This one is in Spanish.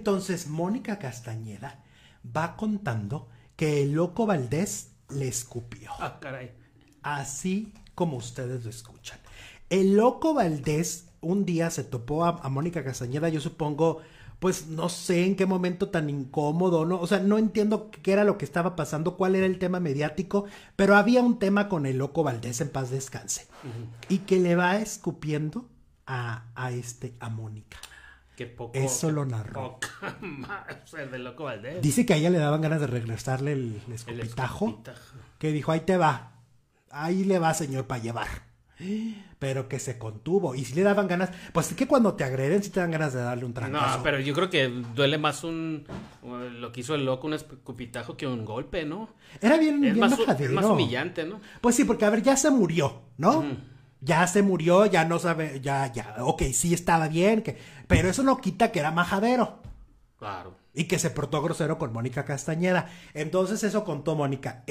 Entonces Mónica Castañeda va contando que el loco Valdés le escupió. Ah, caray. Así como ustedes lo escuchan. El loco Valdés un día se topó a, Mónica Castañeda, yo supongo, pues no sé en qué momento tan incómodo, ¿no? O sea, no entiendo qué era lo que estaba pasando, cuál era el tema mediático, pero había un tema con el loco Valdés en paz descanse. Y que le va escupiendo a, a este, a Mónica. Eso lo narró. Dice que a ella le daban ganas de regresarle el, escupitajo Que dijo, ahí te va. Ahí le va, señor, para llevar. Pero que se contuvo. Y si le daban ganas. Pues es que cuando te agreden, si te dan ganas de darle un trancazo. No, pero yo creo que duele más un. Lo que hizo el loco, un escupitajo que un golpe, ¿no? Era bien. Es, bien más, más humillante, ¿no? Pues sí, porque a ver, ya se murió, ¿no? ya se murió, ya no sabe, ya, ya, ok, sí estaba bien, que, pero eso no quita que era majadero. Claro. Y que se portó grosero con Mónica Castañeda. Entonces eso contó Mónica.